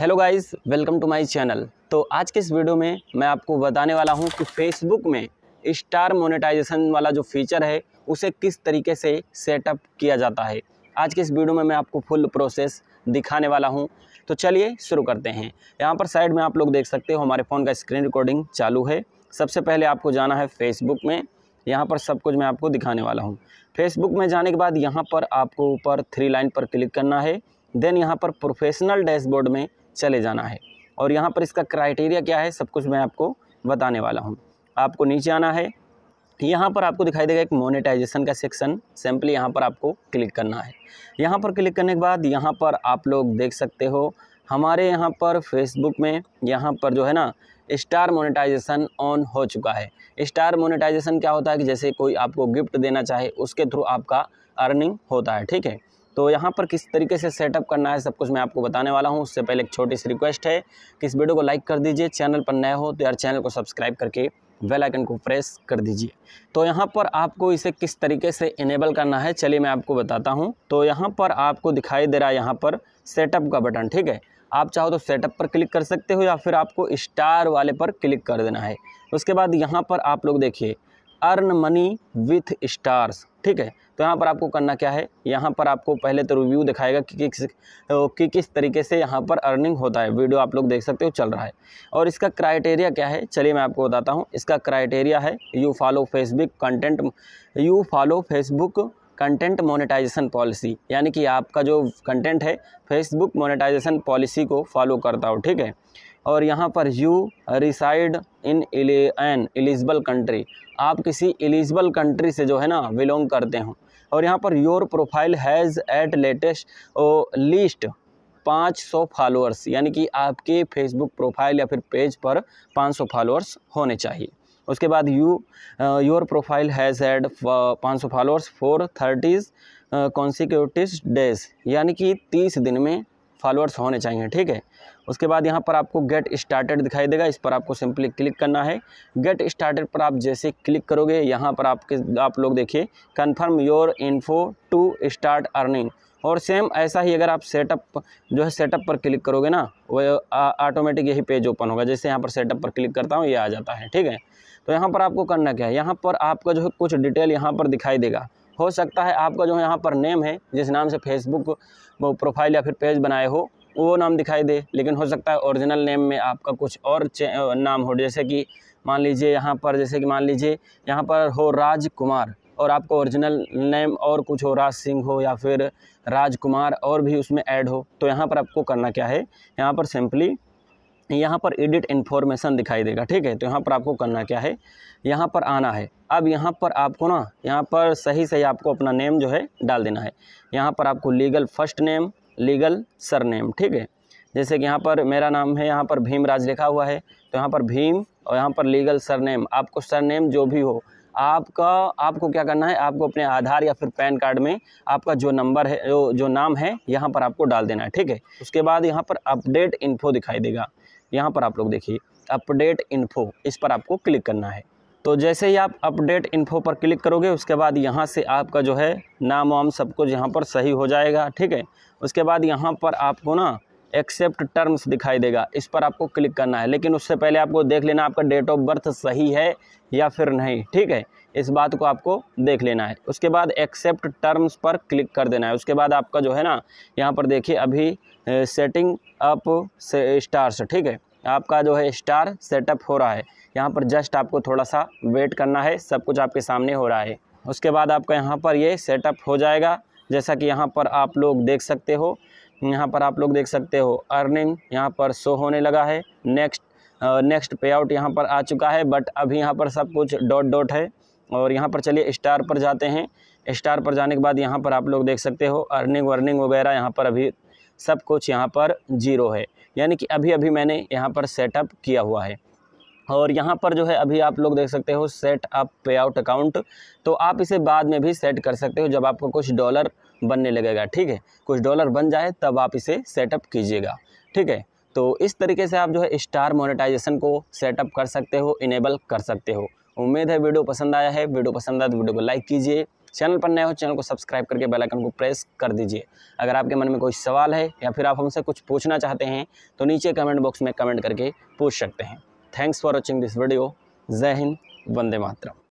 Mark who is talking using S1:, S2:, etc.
S1: hello guys welcome to my channel तो आज के इस वीडियो में मैं आपको बताने वाला हूं कि फेसबुक में स्टार मोनेटाइजेशन वाला जो फीचर है उसे किस तरीके से सेटअप किया जाता है आज के इस वीडियो में मैं आपको फुल प्रोसेस दिखाने वाला हूं तो चलिए शुरू करते हैं यहाँ पर साइड में आप लोग देख सकते हो हमारे फ़ोन का स्क्रीन रिकॉर्डिंग चालू है सबसे पहले आपको जाना है फेसबुक में यहाँ पर सब कुछ मैं आपको दिखाने वाला हूँ फेसबुक में जाने के बाद यहाँ पर आपको ऊपर थ्री लाइन पर क्लिक करना है देन यहाँ पर प्रोफेशनल डैशबोर्ड में चले जाना है और यहाँ पर इसका क्राइटेरिया क्या है सब कुछ मैं आपको बताने वाला हूँ आपको नीचे आना है यहाँ पर आपको दिखाई देगा एक मोनेटाइजेशन का सेक्शन सैम्पली यहाँ पर आपको क्लिक करना है यहाँ पर क्लिक करने के बाद यहाँ पर आप लोग देख सकते हो हमारे यहाँ पर फेसबुक में यहाँ पर जो है ना स्टार मोनेटाइजेशन ऑन हो चुका है स्टार मोनेटाइजेशन क्या होता है कि जैसे कोई आपको गिफ्ट देना चाहे उसके थ्रू आपका अर्निंग होता है ठीक है तो यहाँ पर किस तरीके से सेटअप करना है सब कुछ मैं आपको बताने वाला हूँ उससे पहले एक छोटी सी रिक्वेस्ट है कि इस वीडियो को लाइक कर दीजिए चैनल पर नए हो तो यार चैनल को सब्सक्राइब करके वेल आइकन को प्रेस कर दीजिए तो यहाँ पर आपको इसे किस तरीके से इनेबल करना है चलिए मैं आपको बताता हूँ तो यहाँ पर आपको दिखाई दे रहा है यहाँ पर सेटअप का बटन ठीक है आप चाहो तो सेटअप पर क्लिक कर सकते हो या फिर आपको स्टार वाले पर क्लिक कर देना है उसके बाद यहाँ पर आप लोग देखिए अर्न मनी विथ स्टार्स ठीक है तो यहाँ पर आपको करना क्या है यहाँ पर आपको पहले तो रिव्यू दिखाएगा कि किस कि किस तरीके से यहाँ पर अर्निंग होता है वीडियो आप लोग देख सकते हो चल रहा है और इसका क्राइटेरिया क्या है चलिए मैं आपको बताता हूँ इसका क्राइटेरिया है you follow Facebook content you follow Facebook content monetization policy यानी कि आपका जो कंटेंट है फेसबुक मोनेटाइजेशन पॉलिसी को फॉलो करता हो ठीक है और यहाँ पर you reside in an eligible country आप किसी एलिजिबल कंट्री से जो है ना बिलोंग करते हो और यहाँ पर your profile has at latest least पाँच सौ फॉलोअर्स यानी कि आपके फेसबुक प्रोफाइल या फिर पेज पर पाँच सौ फॉलोअर्स होने चाहिए उसके बाद you your profile has at पाँच सौ followers for thirties consecutive days यानी कि तीस दिन में फॉलोअर्स होने चाहिए ठीक है उसके बाद यहाँ पर आपको गेट स्टार्टेड दिखाई देगा इस पर आपको सिंपली क्लिक करना है गेट स्टार्टेड पर आप जैसे क्लिक करोगे यहाँ पर आपके आप लोग देखिए confirm your info to start earning और सेम ऐसा ही अगर आप सेटअप जो है सेटअप पर क्लिक करोगे ना वो ऑटोमेटिक यही पेज ओपन होगा जैसे यहाँ पर सेटअप पर क्लिक करता हूँ ये आ जाता है ठीक है तो यहाँ पर आपको करना क्या है यहाँ पर आपका जो है कुछ डिटेल यहाँ पर दिखाई देगा हो सकता है आपका जो यहाँ पर नेम है जिस नाम से फेसबुक प्रोफाइल या फिर पेज बनाए हो वो नाम दिखाई दे लेकिन हो सकता है ओरिजिनल नेम में आपका कुछ और नाम हो जैसे कि मान लीजिए यहाँ पर जैसे कि मान लीजिए यहाँ पर हो राज कुमार और आपका ओरिजिनल नेम और कुछ हो राज सिंह हो या फिर राजकुमार और भी उसमें ऐड हो तो यहाँ पर आपको करना क्या है यहाँ पर सिंपली यहाँ पर एडिट इन्फॉर्मेशन दिखाई देगा ठीक है तो यहाँ पर आपको करना क्या है यहाँ पर आना है अब यहाँ पर आपको ना यहाँ पर सही सही आपको अपना नेम जो है डाल देना है यहाँ पर आपको legal first name legal surname ठीक है जैसे कि यहाँ पर मेरा नाम है यहाँ पर भीम लिखा हुआ है तो यहाँ पर भीम और यहाँ पर लीगल सर नेम आपको सर नेम जो भी हो आपका आपको क्या करना है आपको अपने आधार या फिर पैन कार्ड में आपका जो नंबर है जो जो नाम है यहाँ पर आपको डाल देना है ठीक है उसके बाद यहाँ पर अपडेट इन्फो दिखाई देगा यहाँ पर आप लोग देखिए अपडेट इन्फो इस पर आपको क्लिक करना है तो जैसे ही आप अपडेट इन्फो पर क्लिक करोगे उसके बाद यहाँ से आपका जो है नाम वाम सब कुछ यहाँ पर सही हो जाएगा ठीक है उसके बाद यहाँ पर आपको ना एक्सेप्ट टर्म्स दिखाई देगा इस पर आपको क्लिक करना है लेकिन उससे पहले आपको देख लेना आपका डेट ऑफ बर्थ सही है या फिर नहीं ठीक है इस बात को आपको देख लेना है उसके बाद एक्सेप्ट टर्म्स पर क्लिक कर देना है उसके बाद आपका जो है ना यहाँ पर देखिए अभी सेटिंग अप से स्टार्स ठीक है आपका जो है स्टार सेटअप हो रहा है यहाँ पर जस्ट आपको थोड़ा सा वेट करना है सब कुछ आपके सामने हो रहा है उसके बाद आपका यहाँ पर ये सेटअप हो जाएगा जैसा कि यहाँ पर आप लोग देख सकते हो यहाँ पर आप लोग देख सकते हो अर्निंग यहाँ पर शो होने लगा है नेक्स्ट नेक्स्ट पे आउट यहाँ पर आ चुका है बट अभी यहाँ पर सब कुछ डॉट डॉट है और यहाँ पर चलिए स्टार पर जाते हैं स्टार पर जाने के बाद यहाँ पर आप लोग देख सकते हो अर्निंग वर्निंग वगैरह यहाँ पर अभी सब कुछ यहाँ पर जीरो है यानी कि अभी अभी मैंने यहाँ पर सेटअप किया हुआ है और यहाँ पर जो है अभी आप लोग देख सकते हो set up payout account तो आप इसे बाद में भी सेट कर सकते हो जब आपको कुछ डॉलर बनने लगेगा ठीक है कुछ डॉलर बन जाए तब आप इसे सेटअप कीजिएगा ठीक है तो इस तरीके से आप जो है स्टार मोनेटाइजेशन को सेटअप कर सकते हो इनेबल कर सकते हो उम्मीद है वीडियो पसंद आया है वीडियो पसंद आया तो वीडियो को लाइक कीजिए चैनल पर नए हो चैनल को सब्सक्राइब करके बेल आइकन को प्रेस कर दीजिए अगर आपके मन में कोई सवाल है या फिर आप हमसे कुछ पूछना चाहते हैं तो नीचे कमेंट बॉक्स में कमेंट करके पूछ सकते हैं thanks for watching this video जय हिंद वंदे मातरम